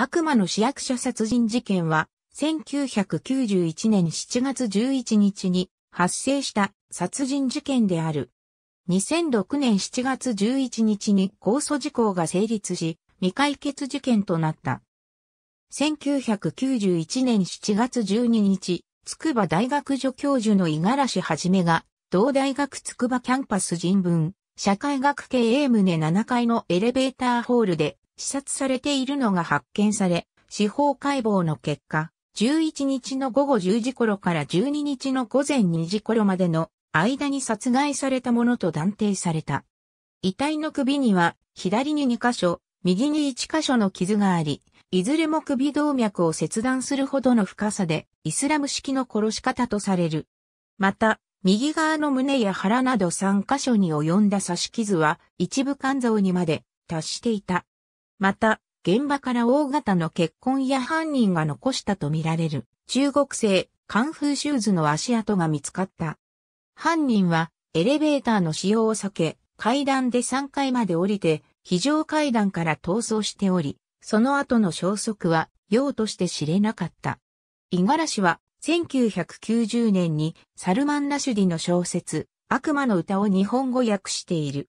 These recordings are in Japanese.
悪魔の市役所殺人事件は、1991年7月11日に発生した殺人事件である。2006年7月11日に控訴事項が成立し、未解決事件となった。1991年7月12日、筑波大学助教授の五十嵐はじめが、同大学筑波キャンパス人文、社会学系 A 棟7階のエレベーターホールで、視察されているのが発見され、司法解剖の結果、11日の午後10時頃から12日の午前2時頃までの間に殺害されたものと断定された。遺体の首には左に2箇所、右に1箇所の傷があり、いずれも首動脈を切断するほどの深さでイスラム式の殺し方とされる。また、右側の胸や腹など3箇所に及んだ刺し傷は一部肝臓にまで達していた。また、現場から大型の血痕や犯人が残したとみられる中国製カンフーシューズの足跡が見つかった。犯人はエレベーターの使用を避け、階段で3階まで降りて、非常階段から逃走しており、その後の消息は用として知れなかった。ガラシは1990年にサルマン・ラシュディの小説、悪魔の歌を日本語訳している。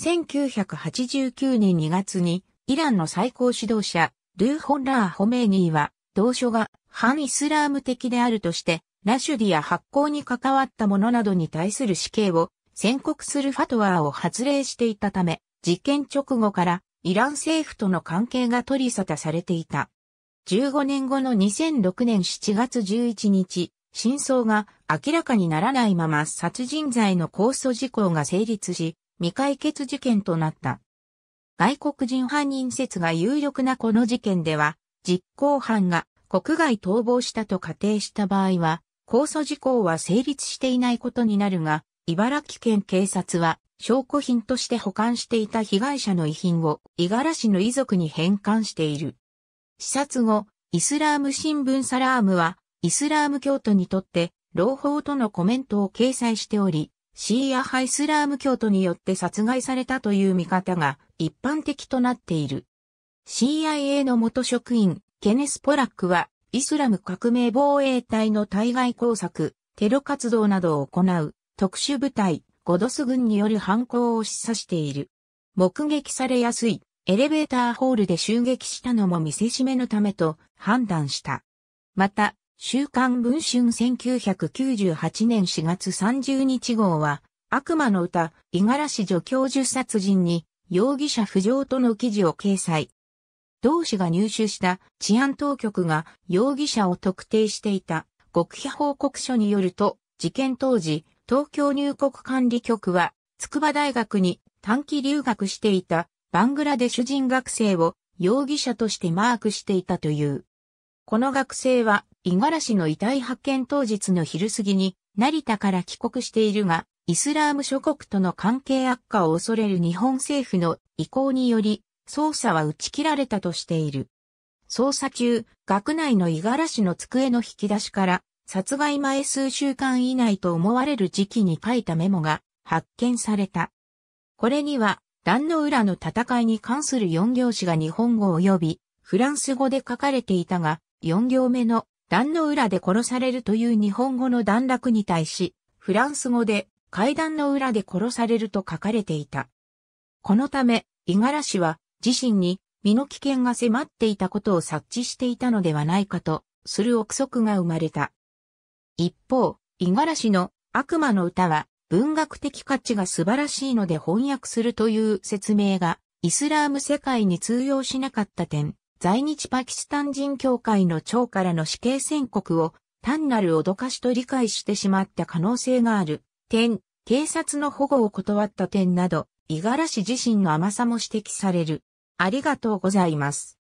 1989年2月にイランの最高指導者、ルーホンラー・ホメイニーは、同書が反イスラーム的であるとして、ラシュディや発行に関わった者などに対する死刑を宣告するファトワーを発令していたため、事件直後からイラン政府との関係が取り沙汰されていた。15年後の2006年7月11日、真相が明らかにならないまま殺人罪の控訴事項が成立し、未解決事件となった。外国人犯人説が有力なこの事件では、実行犯が国外逃亡したと仮定した場合は、控訴事項は成立していないことになるが、茨城県警察は証拠品として保管していた被害者の遺品を五十嵐の遺族に返還している。視察後、イスラーム新聞サラームは、イスラーム教徒にとって、朗報とのコメントを掲載しており、シーア派イスラーム教徒によって殺害されたという見方が一般的となっている。CIA の元職員、ケネス・ポラックは、イスラム革命防衛隊の対外工作、テロ活動などを行う特殊部隊、ゴドス軍による犯行を示唆している。目撃されやすいエレベーターホールで襲撃したのも見せしめのためと判断した。また、週刊文春1998年4月30日号は、悪魔の歌、五十嵐助教授殺人に、容疑者浮上との記事を掲載。同氏が入手した治安当局が容疑者を特定していた極秘報告書によると、事件当時、東京入国管理局は、筑波大学に短期留学していたバングラデシュ人学生を容疑者としてマークしていたという。この学生は五十嵐の遺体発見当日の昼過ぎに、成田から帰国しているが、イスラーム諸国との関係悪化を恐れる日本政府の意向により、捜査は打ち切られたとしている。捜査中、学内の五十嵐の机の引き出しから、殺害前数週間以内と思われる時期に書いたメモが発見された。これには、壇の浦の戦いに関する4行詞が日本語及びフランス語で書かれていたが、4行目の壇の裏で殺されるという日本語の段落に対し、フランス語で階段の裏で殺されると書かれていた。このため、五十嵐は自身に身の危険が迫っていたことを察知していたのではないかと、する憶測が生まれた。一方、五十嵐の悪魔の歌は文学的価値が素晴らしいので翻訳するという説明がイスラーム世界に通用しなかった点、在日パキスタン人協会の長からの死刑宣告を単なる脅かしと理解してしまった可能性がある点、警察の保護を断った点など、五十嵐自身の甘さも指摘される。ありがとうございます。